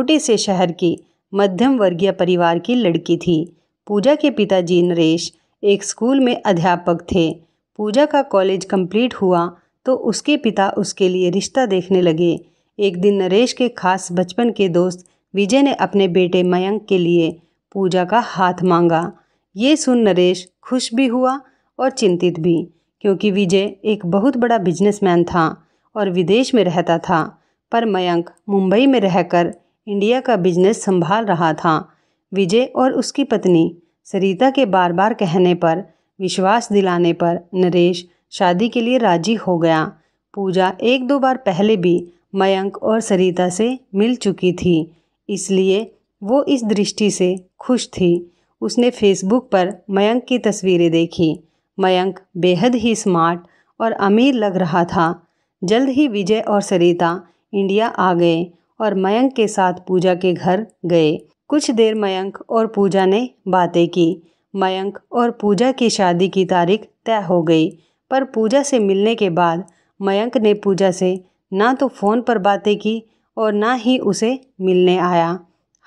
छोटे से शहर की मध्यम वर्गीय परिवार की लड़की थी पूजा के पिताजी नरेश एक स्कूल में अध्यापक थे पूजा का कॉलेज कंप्लीट हुआ तो उसके पिता उसके लिए रिश्ता देखने लगे एक दिन नरेश के खास बचपन के दोस्त विजय ने अपने बेटे मयंक के लिए पूजा का हाथ मांगा ये सुन नरेश खुश भी हुआ और चिंतित भी क्योंकि विजय एक बहुत बड़ा बिजनेसमैन था और विदेश में रहता था पर मयंक मुंबई में रहकर इंडिया का बिजनेस संभाल रहा था विजय और उसकी पत्नी सरिता के बार बार कहने पर विश्वास दिलाने पर नरेश शादी के लिए राजी हो गया पूजा एक दो बार पहले भी मयंक और सरिता से मिल चुकी थी इसलिए वो इस दृष्टि से खुश थी उसने फेसबुक पर मयंक की तस्वीरें देखी मयंक बेहद ही स्मार्ट और अमीर लग रहा था जल्द ही विजय और सरिता इंडिया आ गए और मयंक के साथ पूजा के घर गए कुछ देर मयंक और पूजा ने बातें की मयंक और पूजा की शादी की तारीख तय हो गई पर पूजा से मिलने के बाद मयंक ने पूजा से ना तो फ़ोन पर बातें की और ना ही उसे मिलने आया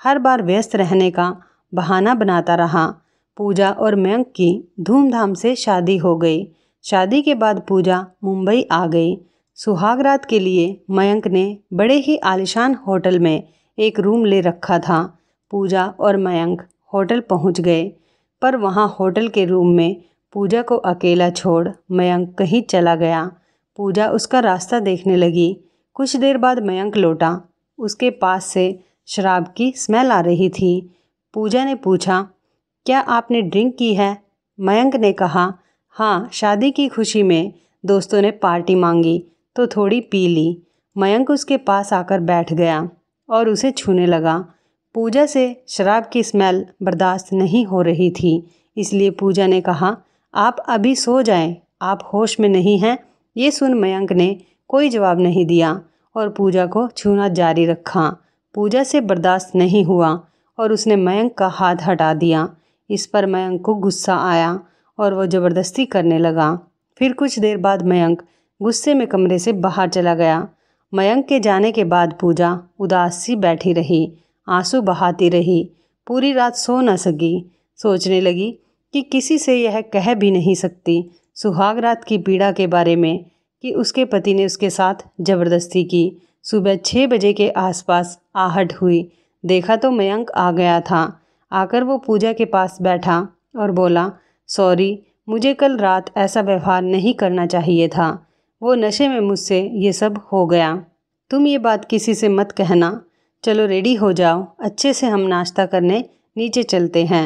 हर बार व्यस्त रहने का बहाना बनाता रहा पूजा और मयंक की धूमधाम से शादी हो गई शादी के बाद पूजा मुंबई आ गई सुहागरात के लिए मयंक ने बड़े ही आलिशान होटल में एक रूम ले रखा था पूजा और मयंक होटल पहुंच गए पर वहां होटल के रूम में पूजा को अकेला छोड़ मयंक कहीं चला गया पूजा उसका रास्ता देखने लगी कुछ देर बाद मयंक लौटा उसके पास से शराब की स्मेल आ रही थी पूजा ने पूछा क्या आपने ड्रिंक की है मयंक ने कहा हाँ शादी की खुशी में दोस्तों ने पार्टी मांगी तो थोड़ी पी ली मयंक उसके पास आकर बैठ गया और उसे छूने लगा पूजा से शराब की स्मेल बर्दाश्त नहीं हो रही थी इसलिए पूजा ने कहा आप अभी सो जाएं, आप होश में नहीं हैं ये सुन मयंक ने कोई जवाब नहीं दिया और पूजा को छूना जारी रखा पूजा से बर्दाश्त नहीं हुआ और उसने मयंक का हाथ हटा दिया इस पर मयंक को गुस्सा आया और वह ज़बरदस्ती करने लगा फिर कुछ देर बाद मयंक गुस्से में कमरे से बाहर चला गया मयंक के जाने के बाद पूजा उदास सी बैठी रही आंसू बहाती रही पूरी रात सो न सकी सोचने लगी कि किसी से यह कह भी नहीं सकती सुहाग रात की पीड़ा के बारे में कि उसके पति ने उसके साथ ज़बरदस्ती की सुबह छः बजे के आसपास आहट हुई देखा तो मयंक आ गया था आकर वो पूजा के पास बैठा और बोला सॉरी मुझे कल रात ऐसा व्यवहार नहीं करना चाहिए था वो नशे में मुझसे ये सब हो गया तुम ये बात किसी से मत कहना चलो रेडी हो जाओ अच्छे से हम नाश्ता करने नीचे चलते हैं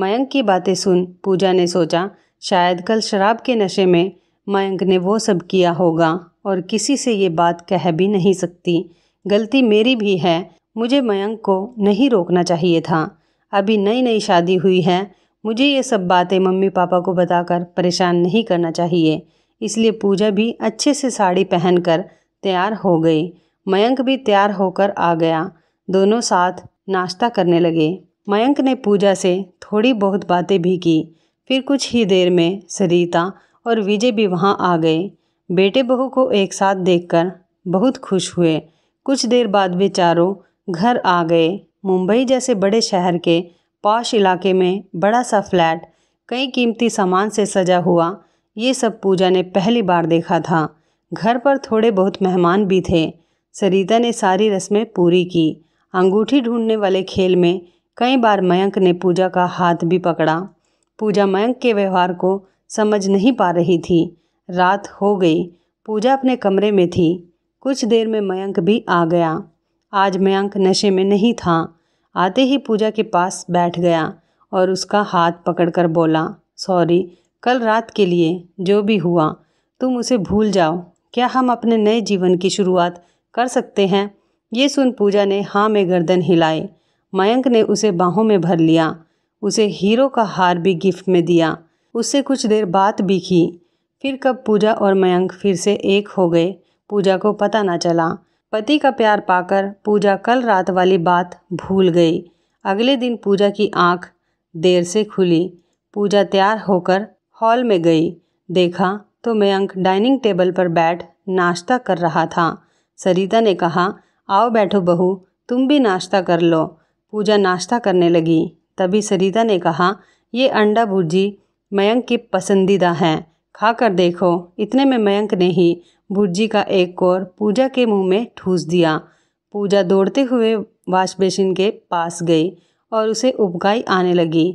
मयंक की बातें सुन पूजा ने सोचा शायद कल शराब के नशे में मयंक ने वो सब किया होगा और किसी से ये बात कह भी नहीं सकती गलती मेरी भी है मुझे मयंक को नहीं रोकना चाहिए था अभी नई नई शादी हुई है मुझे ये सब बातें मम्मी पापा को बताकर परेशान नहीं करना चाहिए इसलिए पूजा भी अच्छे से साड़ी पहनकर तैयार हो गई मयंक भी तैयार होकर आ गया दोनों साथ नाश्ता करने लगे मयंक ने पूजा से थोड़ी बहुत बातें भी की फिर कुछ ही देर में सरिता और विजय भी वहाँ आ गए बेटे बहू को एक साथ देखकर बहुत खुश हुए कुछ देर बाद वे चारों घर आ गए मुंबई जैसे बड़े शहर के पॉश इलाके में बड़ा सा फ्लैट कई कीमती सामान से सजा हुआ ये सब पूजा ने पहली बार देखा था घर पर थोड़े बहुत मेहमान भी थे सरिता ने सारी रस्में पूरी की अंगूठी ढूंढने वाले खेल में कई बार मयंक ने पूजा का हाथ भी पकड़ा पूजा मयंक के व्यवहार को समझ नहीं पा रही थी रात हो गई पूजा अपने कमरे में थी कुछ देर में मयंक भी आ गया आज मयंक नशे में नहीं था आते ही पूजा के पास बैठ गया और उसका हाथ पकड़कर बोला सॉरी कल रात के लिए जो भी हुआ तुम उसे भूल जाओ क्या हम अपने नए जीवन की शुरुआत कर सकते हैं ये सुन पूजा ने हाँ में गर्दन हिलाई मयंक ने उसे बाहों में भर लिया उसे हीरो का हार भी गिफ्ट में दिया उससे कुछ देर बात भी की फिर कब पूजा और मयंक फिर से एक हो गए पूजा को पता ना चला पति का प्यार पाकर पूजा कल रात वाली बात भूल गई अगले दिन पूजा की आँख देर से खुली पूजा तैयार होकर हॉल में गई देखा तो मयंक डाइनिंग टेबल पर बैठ नाश्ता कर रहा था सरिता ने कहा आओ बैठो बहू तुम भी नाश्ता कर लो पूजा नाश्ता करने लगी तभी सरिता ने कहा ये अंडा भुर्जी मयंक की पसंदीदा हैं खा कर देखो इतने में मयंक ने ही भुर्जी का एक कोर पूजा के मुंह में ठूस दिया पूजा दौड़ते हुए वॉश बेसिन के पास गई और उसे उबकाई आने लगी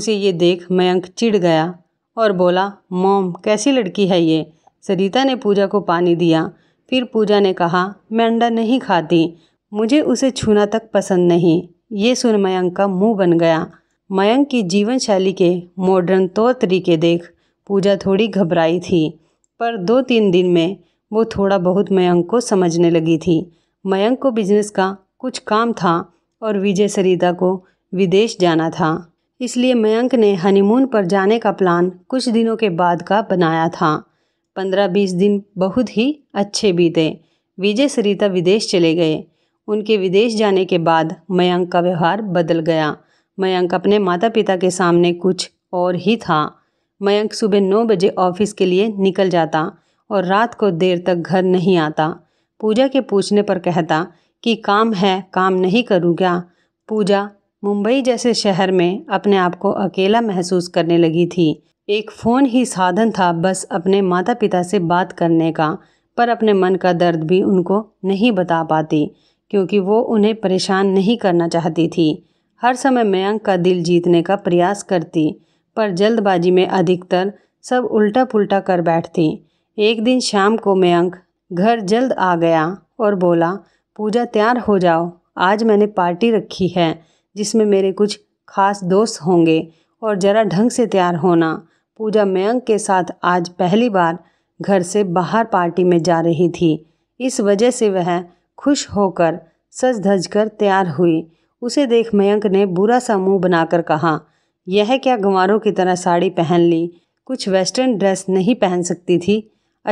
उसे ये देख मयंक चिढ़ गया और बोला मोम कैसी लड़की है ये सरिता ने पूजा को पानी दिया फिर पूजा ने कहा मैं अंडा नहीं खाती मुझे उसे छूना तक पसंद नहीं ये सुन मयंक का मुंह बन गया मयंक की जीवन शैली के मॉडर्न तौर तरीके देख पूजा थोड़ी घबराई थी पर दो तीन दिन में वो थोड़ा बहुत मयंक को समझने लगी थी मयंक को बिजनेस का कुछ काम था और विजय सरिता को विदेश जाना था इसलिए मयंक ने हनीमून पर जाने का प्लान कुछ दिनों के बाद का बनाया था पंद्रह बीस दिन बहुत ही अच्छे बीते विजय सरिता विदेश चले गए उनके विदेश जाने के बाद मयंक का व्यवहार बदल गया मयंक अपने माता पिता के सामने कुछ और ही था मयंक सुबह नौ बजे ऑफिस के लिए निकल जाता और रात को देर तक घर नहीं आता पूजा के पूछने पर कहता कि काम है काम नहीं करूँ क्या पूजा मुंबई जैसे शहर में अपने आप को अकेला महसूस करने लगी थी एक फ़ोन ही साधन था बस अपने माता पिता से बात करने का पर अपने मन का दर्द भी उनको नहीं बता पाती क्योंकि वो उन्हें परेशान नहीं करना चाहती थी हर समय मयंक का दिल जीतने का प्रयास करती पर जल्दबाजी में अधिकतर सब उल्टा पुल्टा कर बैठती एक दिन शाम को मयंक घर जल्द आ गया और बोला पूजा तैयार हो जाओ आज मैंने पार्टी रखी है जिसमें मेरे कुछ खास दोस्त होंगे और ज़रा ढंग से तैयार होना पूजा मयंक के साथ आज पहली बार घर से बाहर पार्टी में जा रही थी इस वजह से वह खुश होकर सज धज कर तैयार हुई उसे देख मयंक ने बुरा सा मुंह बनाकर कहा यह क्या गंवारों की तरह साड़ी पहन ली कुछ वेस्टर्न ड्रेस नहीं पहन सकती थी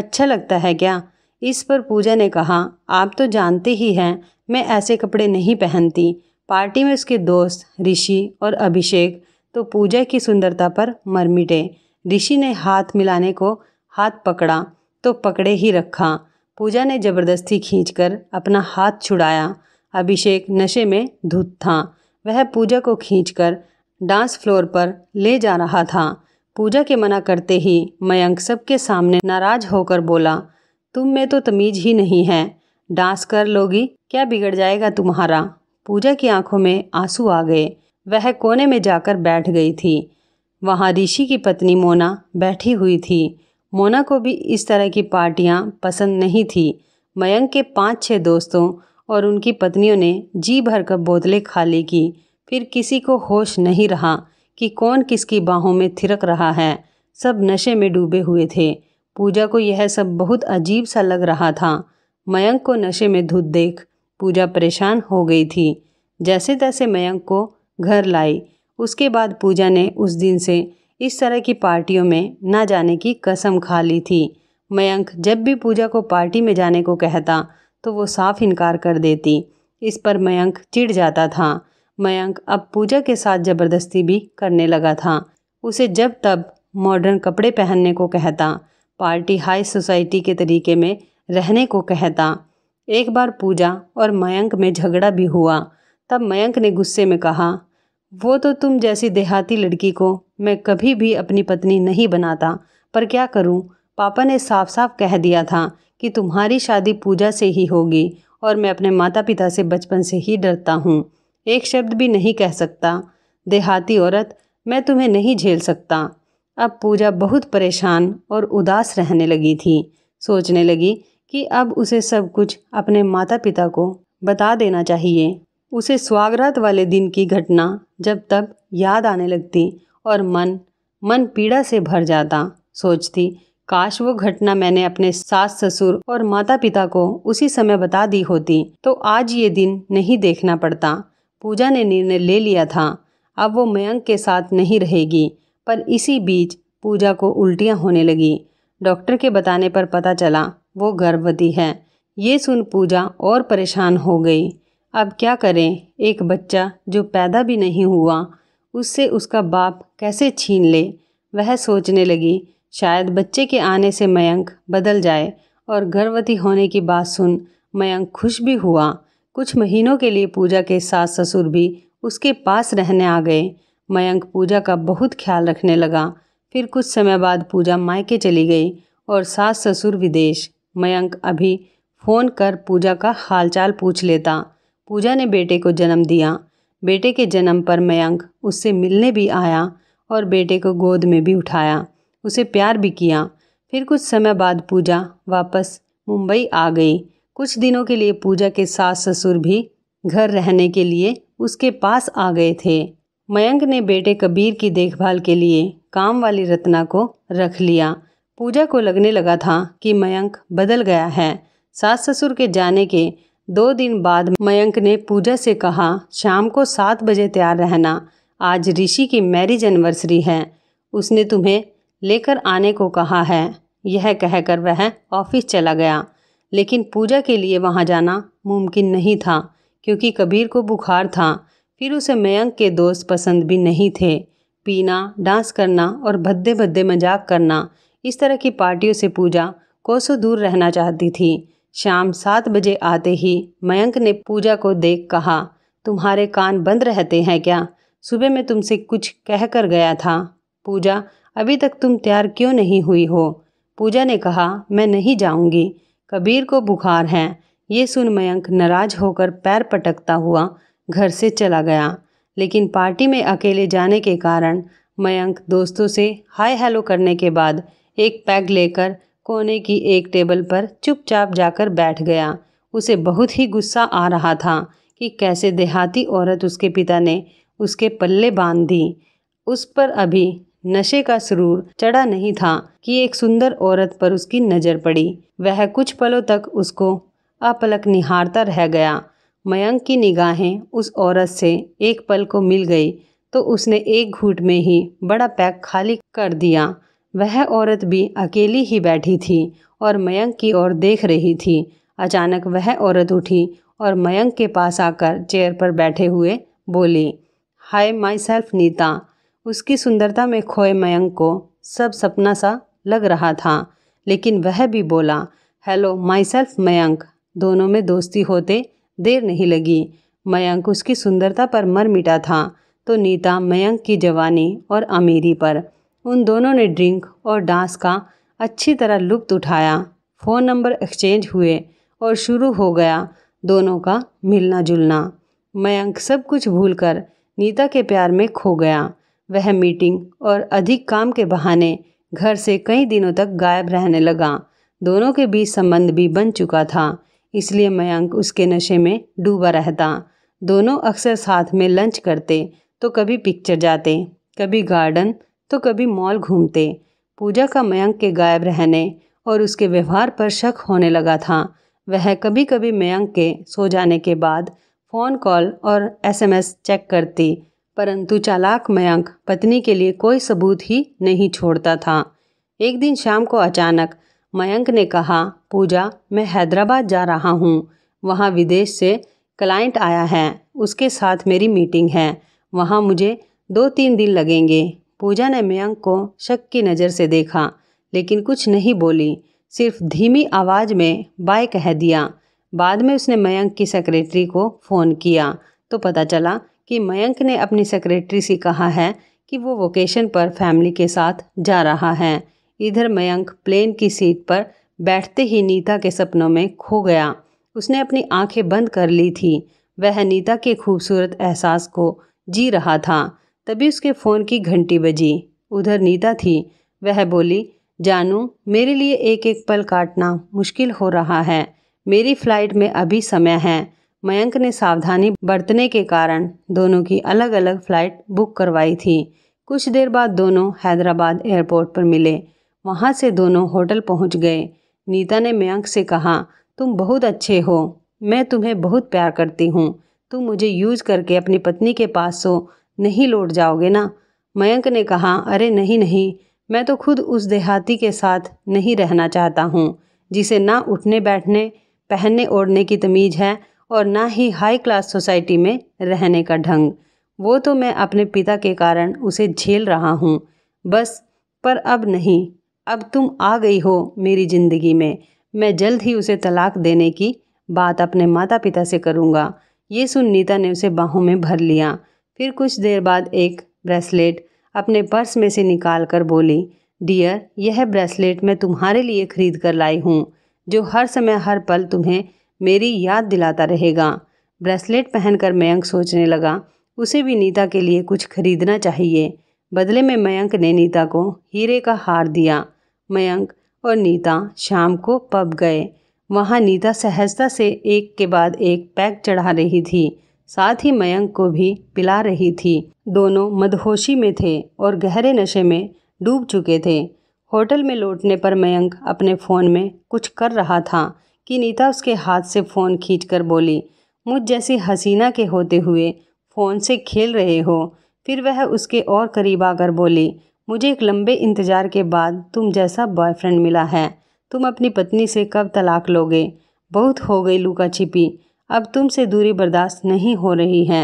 अच्छा लगता है क्या इस पर पूजा ने कहा आप तो जानते ही हैं मैं ऐसे कपड़े नहीं पहनती पार्टी में उसके दोस्त ऋषि और अभिषेक तो पूजा की सुंदरता पर मरमिटे ऋषि ने हाथ मिलाने को हाथ पकड़ा तो पकड़े ही रखा पूजा ने ज़बरदस्ती खींचकर अपना हाथ छुड़ाया अभिषेक नशे में धुत था वह पूजा को खींचकर डांस फ्लोर पर ले जा रहा था पूजा के मना करते ही मयंक सबके सामने नाराज होकर बोला तुम में तो तमीज़ ही नहीं है डांस कर लोगी क्या बिगड़ जाएगा तुम्हारा पूजा की आंखों में आंसू आ गए वह कोने में जाकर बैठ गई थी वहाँ ऋषि की पत्नी मोना बैठी हुई थी मोना को भी इस तरह की पार्टियाँ पसंद नहीं थी मयंक के पाँच छः दोस्तों और उनकी पत्नियों ने जी भर कर बोतलें खाली की फिर किसी को होश नहीं रहा कि कौन किसकी बाहों में थिरक रहा है सब नशे में डूबे हुए थे पूजा को यह सब बहुत अजीब सा लग रहा था मयंक को नशे में धुत देख पूजा परेशान हो गई थी जैसे तैसे मयंक को घर लाई उसके बाद पूजा ने उस दिन से इस तरह की पार्टियों में ना जाने की कसम खा ली थी मयंक जब भी पूजा को पार्टी में जाने को कहता तो वो साफ इनकार कर देती इस पर मयंक चिढ़ जाता था मयंक अब पूजा के साथ ज़बरदस्ती भी करने लगा था उसे जब तब मॉडर्न कपड़े पहनने को कहता पार्टी हाई सोसाइटी के तरीके में रहने को कहता एक बार पूजा और मयंक में झगड़ा भी हुआ तब मयंक ने गुस्से में कहा वो तो तुम जैसी देहाती लड़की को मैं कभी भी अपनी पत्नी नहीं बनाता पर क्या करूं पापा ने साफ साफ कह दिया था कि तुम्हारी शादी पूजा से ही होगी और मैं अपने माता पिता से बचपन से ही डरता हूँ एक शब्द भी नहीं कह सकता देहाती औरत मैं तुम्हें नहीं झेल सकता अब पूजा बहुत परेशान और उदास रहने लगी थी सोचने लगी कि अब उसे सब कुछ अपने माता पिता को बता देना चाहिए उसे स्वागरात वाले दिन की घटना जब तब याद आने लगती और मन मन पीड़ा से भर जाता सोचती काश वो घटना मैंने अपने सास ससुर और माता पिता को उसी समय बता दी होती तो आज ये दिन नहीं देखना पड़ता पूजा ने निर्णय ले लिया था अब वो मयंक के साथ नहीं रहेगी पर इसी बीच पूजा को उल्टियां होने लगी डॉक्टर के बताने पर पता चला वो गर्भवती है ये सुन पूजा और परेशान हो गई अब क्या करें एक बच्चा जो पैदा भी नहीं हुआ उससे उसका बाप कैसे छीन ले वह सोचने लगी शायद बच्चे के आने से मयंक बदल जाए और गर्भवती होने की बात सुन मयंक खुश भी हुआ कुछ महीनों के लिए पूजा के सास ससुर भी उसके पास रहने आ गए मयंक पूजा का बहुत ख्याल रखने लगा फिर कुछ समय बाद पूजा मायके चली गई और सास ससुर विदेश मयंक अभी फ़ोन कर पूजा का हालचाल पूछ लेता पूजा ने बेटे को जन्म दिया बेटे के जन्म पर मयंक उससे मिलने भी आया और बेटे को गोद में भी उठाया उसे प्यार भी किया फिर कुछ समय बाद पूजा वापस मुंबई आ गई कुछ दिनों के लिए पूजा के सास ससुर भी घर रहने के लिए उसके पास आ गए थे मयंक ने बेटे कबीर की देखभाल के लिए काम वाली रत्ना को रख लिया पूजा को लगने लगा था कि मयंक बदल गया है सास ससुर के जाने के दो दिन बाद मयंक ने पूजा से कहा शाम को सात बजे तैयार रहना आज ऋषि की मैरिज एनिवर्सरी है उसने तुम्हें लेकर आने को कहा है यह कहकर वह ऑफिस चला गया लेकिन पूजा के लिए वहाँ जाना मुमकिन नहीं था क्योंकि कबीर को बुखार था फिर उसे मयंक के दोस्त पसंद भी नहीं थे पीना डांस करना और भद्दे भद्दे मजाक करना इस तरह की पार्टियों से पूजा कोसों दूर रहना चाहती थी शाम सात बजे आते ही मयंक ने पूजा को देख कहा तुम्हारे कान बंद रहते हैं क्या सुबह मैं तुमसे कुछ कह कर गया था पूजा अभी तक तुम तैयार क्यों नहीं हुई हो पूजा ने कहा मैं नहीं जाऊंगी कबीर को बुखार है ये सुन मयंक नाराज होकर पैर पटकता हुआ घर से चला गया लेकिन पार्टी में अकेले जाने के कारण मयंक दोस्तों से हाय हेलो करने के बाद एक पैग लेकर कोने की एक टेबल पर चुपचाप जाकर बैठ गया उसे बहुत ही गुस्सा आ रहा था कि कैसे देहाती औरत उसके पिता ने उसके पल्ले बांध दी उस पर अभी नशे का सुरूर चढ़ा नहीं था कि एक सुंदर औरत पर उसकी नज़र पड़ी वह कुछ पलों तक उसको अपलक निहारता रह गया मयंक की निगाहें उस औरत से एक पल को मिल गई तो उसने एक घूट में ही बड़ा पैक खाली कर दिया वह औरत भी अकेली ही बैठी थी और मयंक की ओर देख रही थी अचानक वह औरत उठी और मयंक के पास आकर चेयर पर बैठे हुए बोली हाय माई सेल्फ नीता उसकी सुंदरता में खोए मयंक को सब सपना सा लग रहा था लेकिन वह भी बोला हेलो माई सेल्फ मयंक दोनों में दोस्ती होते देर नहीं लगी मयंक उसकी सुंदरता पर मर मिटा था तो नीता मयंक की जवानी और अमीरी पर उन दोनों ने ड्रिंक और डांस का अच्छी तरह लुप्त उठाया फ़ोन नंबर एक्सचेंज हुए और शुरू हो गया दोनों का मिलना जुलना मयंक सब कुछ भूलकर नीता के प्यार में खो गया वह मीटिंग और अधिक काम के बहाने घर से कई दिनों तक गायब रहने लगा दोनों के बीच संबंध भी बन चुका था इसलिए मयंक उसके नशे में डूबा रहता दोनों अक्सर साथ में लंच करते तो कभी पिक्चर जाते कभी गार्डन तो कभी मॉल घूमते पूजा का मयंक के गायब रहने और उसके व्यवहार पर शक होने लगा था वह कभी कभी मयंक के सो जाने के बाद फ़ोन कॉल और एसएमएस चेक करती परंतु चालाक मयंक पत्नी के लिए कोई सबूत ही नहीं छोड़ता था एक दिन शाम को अचानक मयंक ने कहा पूजा मैं हैदराबाद जा रहा हूँ वहाँ विदेश से क्लाइंट आया है उसके साथ मेरी मीटिंग है वहाँ मुझे दो तीन दिन लगेंगे पूजा ने मयंक को शक की नज़र से देखा लेकिन कुछ नहीं बोली सिर्फ धीमी आवाज़ में बाय कह दिया बाद में उसने मयंक की सेक्रेटरी को फ़ोन किया तो पता चला कि मयंक ने अपनी सेक्रेटरी से कहा है कि वो वोकेशन पर फैमिली के साथ जा रहा है इधर मयंक प्लेन की सीट पर बैठते ही नीता के सपनों में खो गया उसने अपनी आंखें बंद कर ली थी वह नीता के खूबसूरत एहसास को जी रहा था तभी उसके फ़ोन की घंटी बजी उधर नीता थी वह बोली जानू मेरे लिए एक एक पल काटना मुश्किल हो रहा है मेरी फ़्लाइट में अभी समय है मयंक ने सावधानी बरतने के कारण दोनों की अलग अलग फ़्लाइट बुक करवाई थी कुछ देर बाद दोनों हैदराबाद एयरपोर्ट पर मिले वहाँ से दोनों होटल पहुँच गए नीता ने मयंक से कहा तुम बहुत अच्छे हो मैं तुम्हें बहुत प्यार करती हूँ तुम मुझे यूज़ करके अपनी पत्नी के पास सो नहीं लौट जाओगे ना मयंक ने कहा अरे नहीं नहीं मैं तो खुद उस देहाती के साथ नहीं रहना चाहता हूँ जिसे ना उठने बैठने पहनने ओढ़ने की तमीज़ है और ना ही हाई क्लास सोसाइटी में रहने का ढंग वो तो मैं अपने पिता के कारण उसे झेल रहा हूँ बस पर अब नहीं अब तुम आ गई हो मेरी ज़िंदगी में मैं जल्द ही उसे तलाक देने की बात अपने माता पिता से करूँगा ये सुन नीता ने उसे बाहों में भर लिया फिर कुछ देर बाद एक ब्रेसलेट अपने पर्स में से निकाल कर बोली डियर यह ब्रेसलेट मैं तुम्हारे लिए खरीद कर लाई हूँ जो हर समय हर पल तुम्हें मेरी याद दिलाता रहेगा ब्रेसलेट पहनकर मयंक सोचने लगा उसे भी नीता के लिए कुछ खरीदना चाहिए बदले में मयंक ने नीता को हीरे का हार दिया मयंक और नीता शाम को पब गए वहाँ नीता सहजता से एक के बाद एक पैक चढ़ा रही थी साथ ही मयंक को भी पिला रही थी दोनों मदहोशी में थे और गहरे नशे में डूब चुके थे होटल में लौटने पर मयंक अपने फ़ोन में कुछ कर रहा था कि नीता उसके हाथ से फ़ोन खींचकर बोली मुझ जैसी हसीना के होते हुए फ़ोन से खेल रहे हो फिर वह उसके और करीब आकर बोली मुझे एक लंबे इंतज़ार के बाद तुम जैसा बॉयफ्रेंड मिला है तुम अपनी पत्नी से कब तलाक लोगे बहुत हो गई लूका छिपी अब तुमसे दूरी बर्दाश्त नहीं हो रही है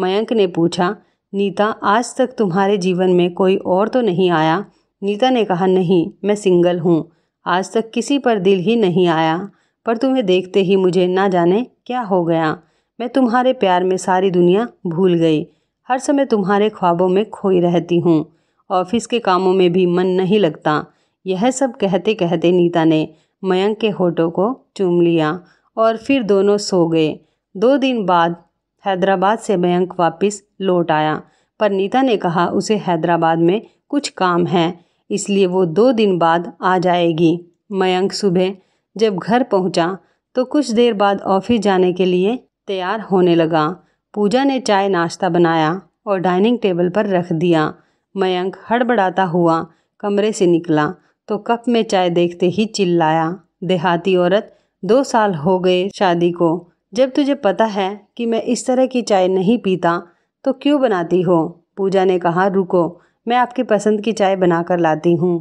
मयंक ने पूछा नीता आज तक तुम्हारे जीवन में कोई और तो नहीं आया नीता ने कहा नहीं मैं सिंगल हूँ आज तक किसी पर दिल ही नहीं आया पर तुम्हें देखते ही मुझे ना जाने क्या हो गया मैं तुम्हारे प्यार में सारी दुनिया भूल गई हर समय तुम्हारे ख्वाबों में खोई रहती हूँ ऑफिस के कामों में भी मन नहीं लगता यह सब कहते कहते नीता ने मयंक के होठों को चूम लिया और फिर दोनों सो गए दो दिन बाद हैदराबाद से मयंक वापस लौट आया पर नीता ने कहा उसे हैदराबाद में कुछ काम है इसलिए वो दो दिन बाद आ जाएगी मयंक सुबह जब घर पहुंचा तो कुछ देर बाद ऑफिस जाने के लिए तैयार होने लगा पूजा ने चाय नाश्ता बनाया और डाइनिंग टेबल पर रख दिया मयंक हड़बड़ाता हुआ कमरे से निकला तो कप में चाय देखते ही चिल्लाया देहाती औरत दो साल हो गए शादी को जब तुझे पता है कि मैं इस तरह की चाय नहीं पीता तो क्यों बनाती हो पूजा ने कहा रुको मैं आपकी पसंद की चाय बनाकर लाती हूँ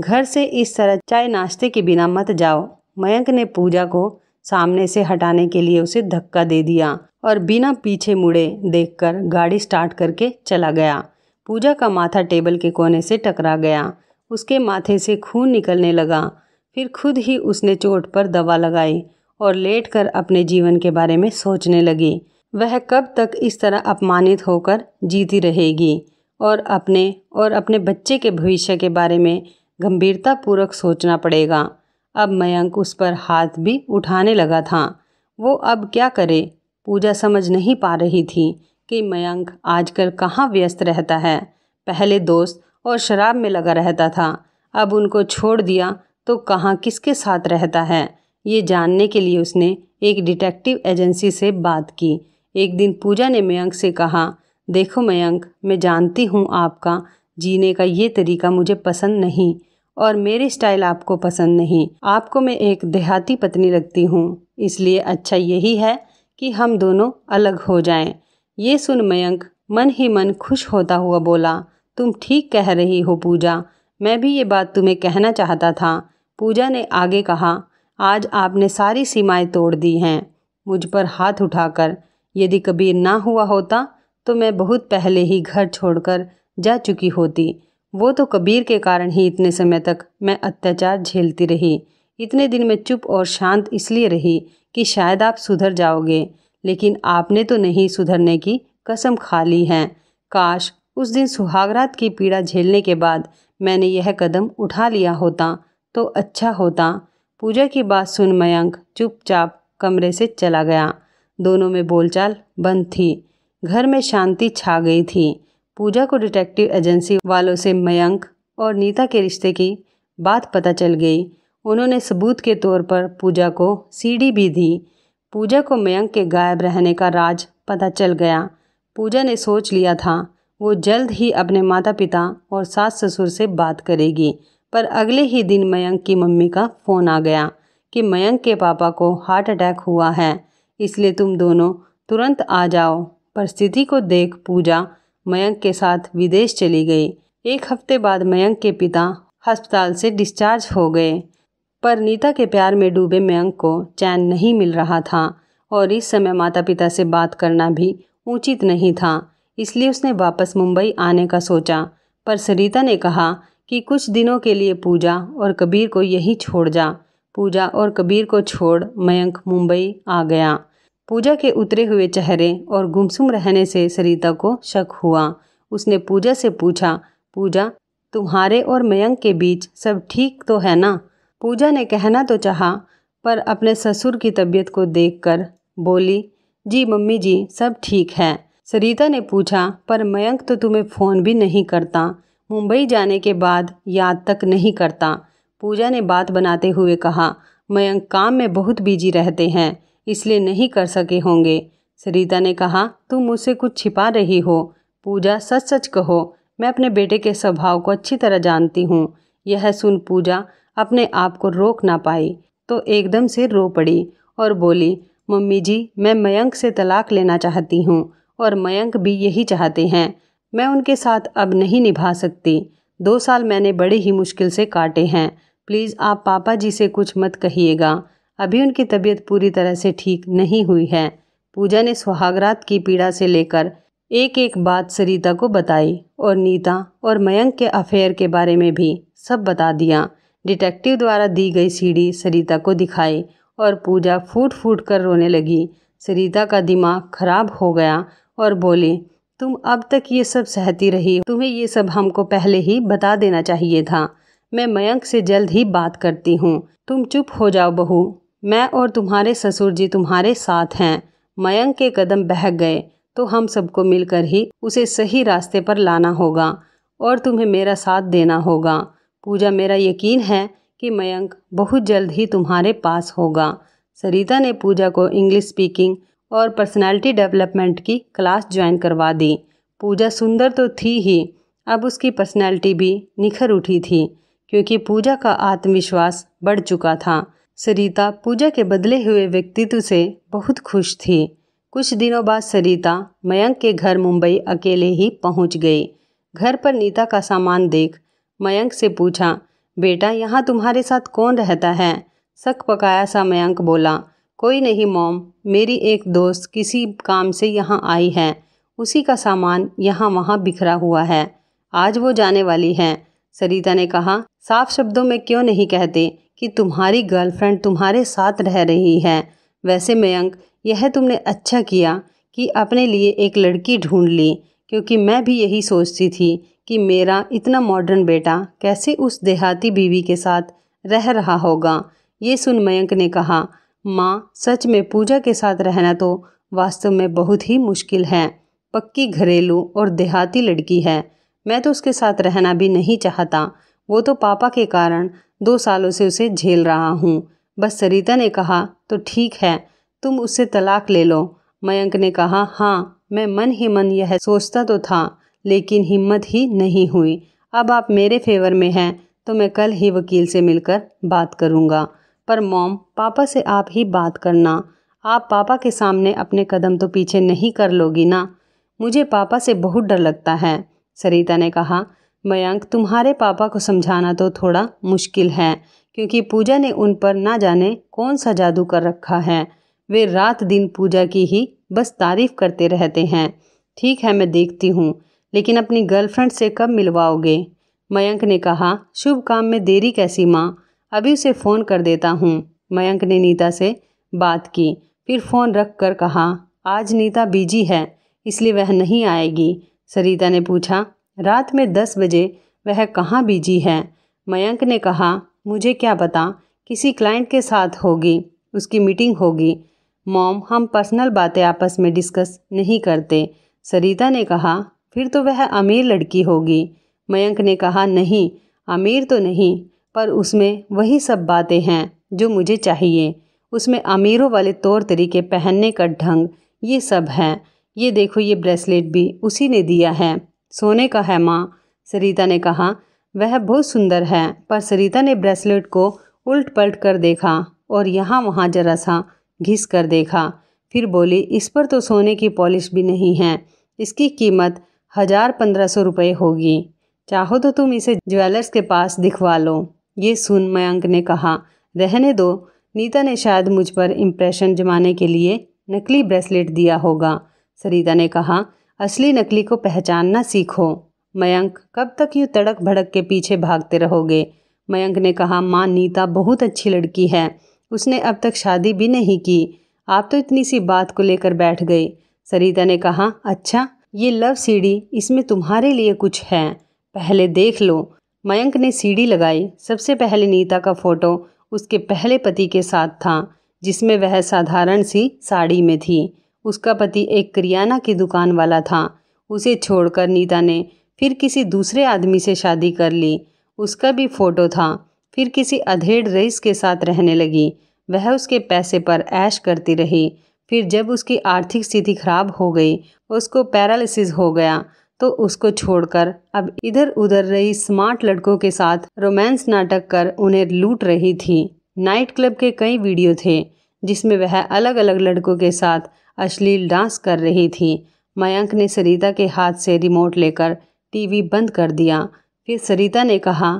घर से इस तरह चाय नाश्ते के बिना मत जाओ मयंक ने पूजा को सामने से हटाने के लिए उसे धक्का दे दिया और बिना पीछे मुड़े देखकर गाड़ी स्टार्ट करके चला गया पूजा का माथा टेबल के कोने से टकरा गया उसके माथे से खून निकलने लगा फिर खुद ही उसने चोट पर दवा लगाई और लेटकर अपने जीवन के बारे में सोचने लगी वह कब तक इस तरह अपमानित होकर जीती रहेगी और अपने और अपने बच्चे के भविष्य के बारे में गंभीरतापूर्वक सोचना पड़ेगा अब मयंक उस पर हाथ भी उठाने लगा था वो अब क्या करे पूजा समझ नहीं पा रही थी कि मयंक आजकल कहाँ व्यस्त रहता है पहले दोस्त और शराब में लगा रहता था अब उनको छोड़ दिया तो कहाँ किसके साथ रहता है ये जानने के लिए उसने एक डिटेक्टिव एजेंसी से बात की एक दिन पूजा ने मयंक से कहा देखो मयंक मैं जानती हूँ आपका जीने का ये तरीका मुझे पसंद नहीं और मेरी स्टाइल आपको पसंद नहीं आपको मैं एक देहाती पत्नी लगती हूँ इसलिए अच्छा यही है कि हम दोनों अलग हो जाएं। ये सुन मयंक मन ही मन खुश होता हुआ बोला तुम ठीक कह रही हो पूजा मैं भी ये बात तुम्हें कहना चाहता था पूजा ने आगे कहा आज आपने सारी सीमाएं तोड़ दी हैं मुझ पर हाथ उठाकर यदि कबीर ना हुआ होता तो मैं बहुत पहले ही घर छोड़कर जा चुकी होती वो तो कबीर के कारण ही इतने समय तक मैं अत्याचार झेलती रही इतने दिन मैं चुप और शांत इसलिए रही कि शायद आप सुधर जाओगे लेकिन आपने तो नहीं सुधरने की कसम खा ली है काश उस दिन सुहागरात की पीड़ा झेलने के बाद मैंने यह कदम उठा लिया होता तो अच्छा होता पूजा की बात सुन मयंक चुपचाप कमरे से चला गया दोनों में बोलचाल बंद थी घर में शांति छा गई थी पूजा को डिटेक्टिव एजेंसी वालों से मयंक और नीता के रिश्ते की बात पता चल गई उन्होंने सबूत के तौर पर पूजा को सीडी भी दी पूजा को मयंक के गायब रहने का राज पता चल गया पूजा ने सोच लिया था वो जल्द ही अपने माता पिता और सास ससुर से बात करेगी पर अगले ही दिन मयंक की मम्मी का फ़ोन आ गया कि मयंक के पापा को हार्ट अटैक हुआ है इसलिए तुम दोनों तुरंत आ जाओ परिस्थिति को देख पूजा मयंक के साथ विदेश चली गई एक हफ्ते बाद मयंक के पिता अस्पताल से डिस्चार्ज हो गए पर नीता के प्यार में डूबे मयंक को चैन नहीं मिल रहा था और इस समय माता पिता से बात करना भी उचित नहीं था इसलिए उसने वापस मुंबई आने का सोचा पर सरिता ने कहा कि कुछ दिनों के लिए पूजा और कबीर को यहीं छोड़ जा पूजा और कबीर को छोड़ मयंक मुंबई आ गया पूजा के उतरे हुए चेहरे और गुमसुम रहने से सरिता को शक हुआ उसने पूजा से पूछा पूजा तुम्हारे और मयंक के बीच सब ठीक तो है ना पूजा ने कहना तो चाहा पर अपने ससुर की तबीयत को देखकर बोली जी मम्मी जी सब ठीक है सरिता ने पूछा पर मयंक तो तुम्हें फ़ोन भी नहीं करता मुंबई जाने के बाद याद तक नहीं करता पूजा ने बात बनाते हुए कहा मयंक काम में बहुत बिजी रहते हैं इसलिए नहीं कर सके होंगे सरिता ने कहा तुम मुझसे कुछ छिपा रही हो पूजा सच सच कहो मैं अपने बेटे के स्वभाव को अच्छी तरह जानती हूँ यह सुन पूजा अपने आप को रोक ना पाई तो एकदम से रो पड़ी और बोली मम्मी जी मैं मयंक से तलाक लेना चाहती हूँ और मयंक भी यही चाहते हैं मैं उनके साथ अब नहीं निभा सकती दो साल मैंने बड़े ही मुश्किल से काटे हैं प्लीज़ आप पापा जी से कुछ मत कहिएगा अभी उनकी तबीयत पूरी तरह से ठीक नहीं हुई है पूजा ने सुहागरात की पीड़ा से लेकर एक एक बात सरिता को बताई और नीता और मयंक के अफेयर के बारे में भी सब बता दिया डिटेक्टिव द्वारा दी गई सीढ़ी सरिता को दिखाई और पूजा फूट फूट कर रोने लगी सरिता का दिमाग खराब हो गया और बोली तुम अब तक ये सब सहती रही तुम्हें ये सब हमको पहले ही बता देना चाहिए था मैं मयंक से जल्द ही बात करती हूँ तुम चुप हो जाओ बहू मैं और तुम्हारे ससुर जी तुम्हारे साथ हैं मयंक के कदम बह गए तो हम सबको मिलकर ही उसे सही रास्ते पर लाना होगा और तुम्हें मेरा साथ देना होगा पूजा मेरा यकीन है कि मयंक बहुत जल्द ही तुम्हारे पास होगा सरिता ने पूजा को इंग्लिश स्पीकिंग और पर्सनालिटी डेवलपमेंट की क्लास ज्वाइन करवा दी पूजा सुंदर तो थी ही अब उसकी पर्सनैलिटी भी निखर उठी थी क्योंकि पूजा का आत्मविश्वास बढ़ चुका था सरिता पूजा के बदले हुए व्यक्तित्व से बहुत खुश थी कुछ दिनों बाद सरिता मयंक के घर मुंबई अकेले ही पहुंच गई घर पर नीता का सामान देख मयंक से पूछा बेटा यहाँ तुम्हारे साथ कौन रहता है शक पकाया सा मयंक बोला कोई नहीं मोम मेरी एक दोस्त किसी काम से यहाँ आई है उसी का सामान यहाँ वहाँ बिखरा हुआ है आज वो जाने वाली है सरिता ने कहा साफ शब्दों में क्यों नहीं कहते कि तुम्हारी गर्लफ्रेंड तुम्हारे साथ रह रही है वैसे मयंक यह तुमने अच्छा किया कि अपने लिए एक लड़की ढूंढ ली क्योंकि मैं भी यही सोचती थी कि मेरा इतना मॉडर्न बेटा कैसे उस देहाती बीवी के साथ रह रहा होगा ये सुन मयंक ने कहा माँ सच में पूजा के साथ रहना तो वास्तव में बहुत ही मुश्किल है पक्की घरेलू और देहाती लड़की है मैं तो उसके साथ रहना भी नहीं चाहता वो तो पापा के कारण दो सालों से उसे झेल रहा हूँ बस सरिता ने कहा तो ठीक है तुम उससे तलाक ले लो मयंक ने कहा हाँ मैं मन ही मन यह सोचता तो था लेकिन हिम्मत ही नहीं हुई अब आप मेरे फेवर में हैं तो मैं कल ही वकील से मिलकर बात करूँगा पर मॉम पापा से आप ही बात करना आप पापा के सामने अपने कदम तो पीछे नहीं कर लोगी ना मुझे पापा से बहुत डर लगता है सरिता ने कहा मयंक तुम्हारे पापा को समझाना तो थोड़ा मुश्किल है क्योंकि पूजा ने उन पर ना जाने कौन सा जादू कर रखा है वे रात दिन पूजा की ही बस तारीफ करते रहते हैं ठीक है मैं देखती हूँ लेकिन अपनी गर्लफ्रेंड से कब मिलवाओगे मयंक ने कहा शुभ काम में देरी कैसी माँ अभी उसे फ़ोन कर देता हूँ मयंक ने नीता से बात की फिर फ़ोन रख कर कहा आज नीता बिजी है इसलिए वह नहीं आएगी सरिता ने पूछा रात में दस बजे वह कहाँ बिजी है मयंक ने कहा मुझे क्या पता किसी क्लाइंट के साथ होगी उसकी मीटिंग होगी मॉम हम पर्सनल बातें आपस में डिस्कस नहीं करते सरिता ने कहा फिर तो वह अमीर लड़की होगी मयंक ने कहा नहीं अमीर तो नहीं पर उसमें वही सब बातें हैं जो मुझे चाहिए उसमें अमीरों वाले तौर तरीके पहनने का ढंग ये सब है ये देखो ये ब्रेसलेट भी उसी ने दिया है सोने का है माँ सरिता ने कहा वह बहुत सुंदर है पर सरिता ने ब्रेसलेट को उल्ट पलट कर देखा और यहाँ वहाँ जरा सा घिस कर देखा फिर बोली इस पर तो सोने की पॉलिश भी नहीं है इसकी कीमत हज़ार पंद्रह सौ रुपये होगी चाहो तो तुम इसे ज्वेलर्स के पास दिखवा लो ये सुन मयंक ने कहा रहने दो नीता ने शायद मुझ पर इम्प्रेशन जमाने के लिए नकली ब्रेसलेट दिया होगा सरिता ने कहा असली नकली को पहचानना सीखो मयंक कब तक यूँ तड़क भड़क के पीछे भागते रहोगे मयंक ने कहा माँ नीता बहुत अच्छी लड़की है उसने अब तक शादी भी नहीं की आप तो इतनी सी बात को लेकर बैठ गई सरिता ने कहा अच्छा ये लव सीढ़ी इसमें तुम्हारे लिए कुछ है पहले देख लो मयंक ने सीढ़ी लगाई सबसे पहले नीता का फोटो उसके पहले पति के साथ था जिसमें वह साधारण सी साड़ी में थी उसका पति एक करियाना की दुकान वाला था उसे छोड़कर नीता ने फिर किसी दूसरे आदमी से शादी कर ली उसका भी फ़ोटो था फिर किसी अधेड़ रईस के साथ रहने लगी वह उसके पैसे पर ऐश करती रही फिर जब उसकी आर्थिक स्थिति खराब हो गई उसको पैरालिसिस हो गया तो उसको छोड़कर अब इधर उधर रही स्मार्ट लड़कों के साथ रोमांस नाटक कर उन्हें लूट रही थी नाइट क्लब के कई वीडियो थे जिसमें वह अलग अलग लड़कों के साथ अश्लील डांस कर रही थी मयंक ने सरिता के हाथ से रिमोट लेकर टीवी बंद कर दिया फिर सरिता ने कहा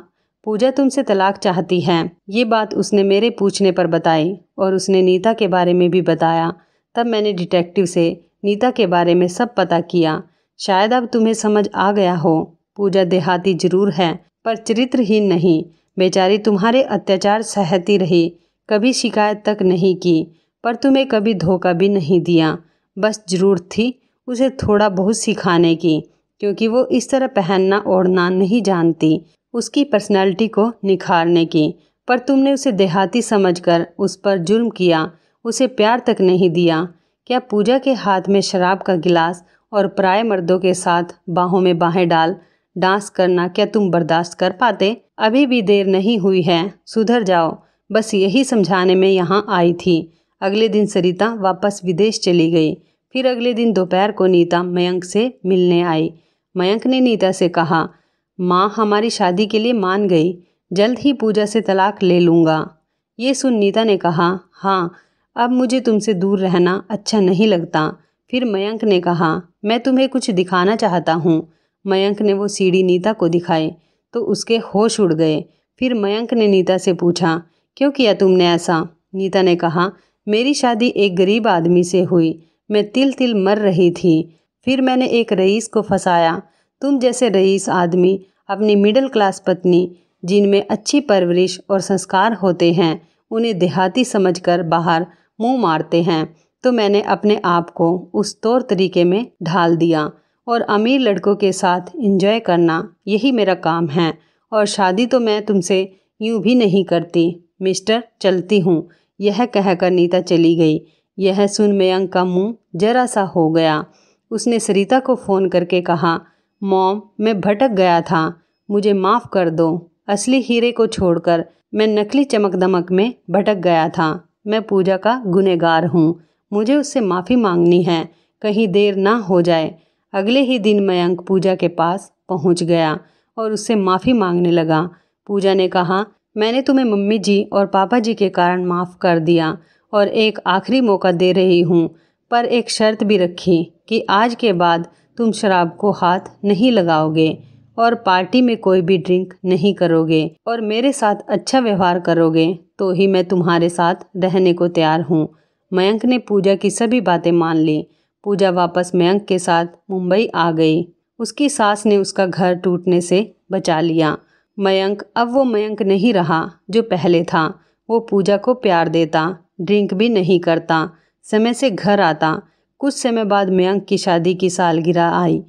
पूजा तुमसे तलाक चाहती है ये बात उसने मेरे पूछने पर बताई और उसने नीता के बारे में भी बताया तब मैंने डिटेक्टिव से नीता के बारे में सब पता किया शायद अब तुम्हें समझ आ गया हो पूजा देहाती जरूर है पर चरित्र ही नहीं बेचारी तुम्हारे अत्याचार सहती रही कभी शिकायत तक नहीं की पर तुम्हें कभी धोखा भी नहीं दिया बस जरूर थी उसे थोड़ा बहुत सिखाने की क्योंकि वो इस तरह पहनना ओढ़ना नहीं जानती उसकी पर्सनैलिटी को निखारने की पर तुमने उसे देहाती समझकर उस पर जुल्म किया उसे प्यार तक नहीं दिया क्या पूजा के हाथ में शराब का गिलास और प्राय मर्दों के साथ बाहों में बाहें डाल डांस करना क्या तुम बर्दाश्त कर पाते अभी भी देर नहीं हुई है सुधर जाओ बस यही समझाने में यहाँ आई थी अगले दिन सरिता वापस विदेश चली गई फिर अगले दिन दोपहर को नीता मयंक से मिलने आई मयंक ने नीता से कहा माँ हमारी शादी के लिए मान गई जल्द ही पूजा से तलाक ले लूँगा ये सुन नीता ने कहा हाँ अब मुझे तुमसे दूर रहना अच्छा नहीं लगता फिर मयंक ने कहा मैं तुम्हें कुछ दिखाना चाहता हूँ मयंक ने वो सीढ़ी नीता को दिखाई तो उसके होश उड़ गए फिर मयंक ने नीता से पूछा क्यों किया तुमने ऐसा नीता ने कहा मेरी शादी एक गरीब आदमी से हुई मैं तिल तिल मर रही थी फिर मैंने एक रईस को फंसाया तुम जैसे रईस आदमी अपनी मिडिल क्लास पत्नी जिनमें अच्छी परवरिश और संस्कार होते हैं उन्हें देहाती समझकर बाहर मुंह मारते हैं तो मैंने अपने आप को उस तौर तरीके में ढाल दिया और अमीर लड़कों के साथ इंजॉय करना यही मेरा काम है और शादी तो मैं तुमसे यूं भी नहीं करती मिस्टर चलती हूँ यह कहकर नीता चली गई यह सुन मयंक का मुंह जरा सा हो गया उसने सरिता को फ़ोन करके कहा मॉम मैं भटक गया था मुझे माफ़ कर दो असली हीरे को छोड़कर मैं नकली चमक दमक में भटक गया था मैं पूजा का गुनहगार हूँ मुझे उससे माफ़ी मांगनी है कहीं देर ना हो जाए अगले ही दिन मयंक पूजा के पास पहुंच गया और उससे माफ़ी मांगने लगा पूजा ने कहा मैंने तुम्हें मम्मी जी और पापा जी के कारण माफ़ कर दिया और एक आखिरी मौका दे रही हूँ पर एक शर्त भी रखी कि आज के बाद तुम शराब को हाथ नहीं लगाओगे और पार्टी में कोई भी ड्रिंक नहीं करोगे और मेरे साथ अच्छा व्यवहार करोगे तो ही मैं तुम्हारे साथ रहने को तैयार हूँ मयंक ने पूजा की सभी बातें मान लीं पूजा वापस मयंक के साथ मुंबई आ गई उसकी सास ने उसका घर टूटने से बचा लिया मयंक अब वो मयंक नहीं रहा जो पहले था वो पूजा को प्यार देता ड्रिंक भी नहीं करता समय से घर आता कुछ समय बाद मयंक की शादी की सालगिरह आई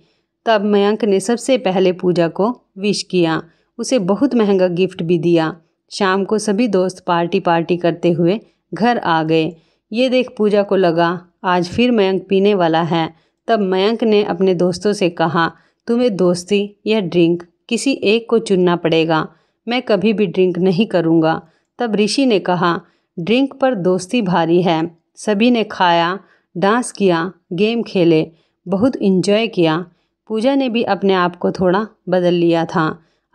तब मयंक ने सबसे पहले पूजा को विश किया उसे बहुत महंगा गिफ्ट भी दिया शाम को सभी दोस्त पार्टी पार्टी करते हुए घर आ गए ये देख पूजा को लगा आज फिर मयंक पीने वाला है तब मयंक ने अपने दोस्तों से कहा तुम्हें दोस्ती या ड्रिंक किसी एक को चुनना पड़ेगा मैं कभी भी ड्रिंक नहीं करूँगा तब ऋषि ने कहा ड्रिंक पर दोस्ती भारी है सभी ने खाया डांस किया गेम खेले बहुत इंजॉय किया पूजा ने भी अपने आप को थोड़ा बदल लिया था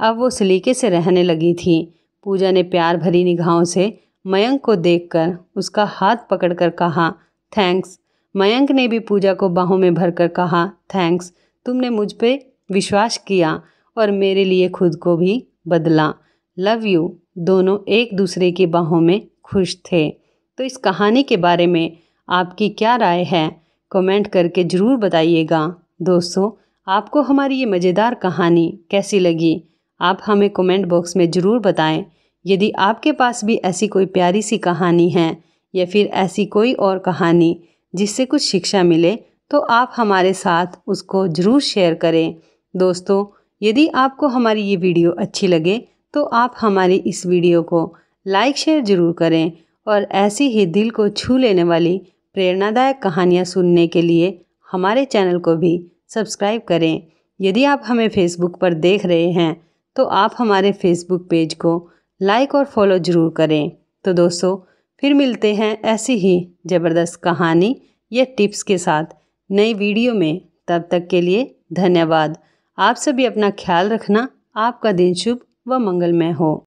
अब वो सलीके से रहने लगी थी पूजा ने प्यार भरी निगाहों से मयंक को देखकर उसका हाथ पकड़कर कहा थैंक्स मयंक ने भी पूजा को बाहों में भरकर कहा थैंक्स तुमने मुझ पर विश्वास किया और मेरे लिए खुद को भी बदला लव यू दोनों एक दूसरे की बाहों में खुश थे तो इस कहानी के बारे में आपकी क्या राय है कमेंट करके ज़रूर बताइएगा दोस्तों आपको हमारी ये मज़ेदार कहानी कैसी लगी आप हमें कमेंट बॉक्स में ज़रूर बताएं यदि आपके पास भी ऐसी कोई प्यारी सी कहानी है या फिर ऐसी कोई और कहानी जिससे कुछ शिक्षा मिले तो आप हमारे साथ उसको ज़रूर शेयर करें दोस्तों यदि आपको हमारी ये वीडियो अच्छी लगे तो आप हमारी इस वीडियो को लाइक शेयर ज़रूर करें और ऐसी ही दिल को छू लेने वाली प्रेरणादायक कहानियाँ सुनने के लिए हमारे चैनल को भी सब्सक्राइब करें यदि आप हमें फेसबुक पर देख रहे हैं तो आप हमारे फेसबुक पेज को लाइक और फॉलो ज़रूर करें तो दोस्तों फिर मिलते हैं ऐसी ही ज़बरदस्त कहानी या टिप्स के साथ नई वीडियो में तब तक के लिए धन्यवाद आप सभी अपना ख्याल रखना आपका दिन शुभ व मंगलमय हो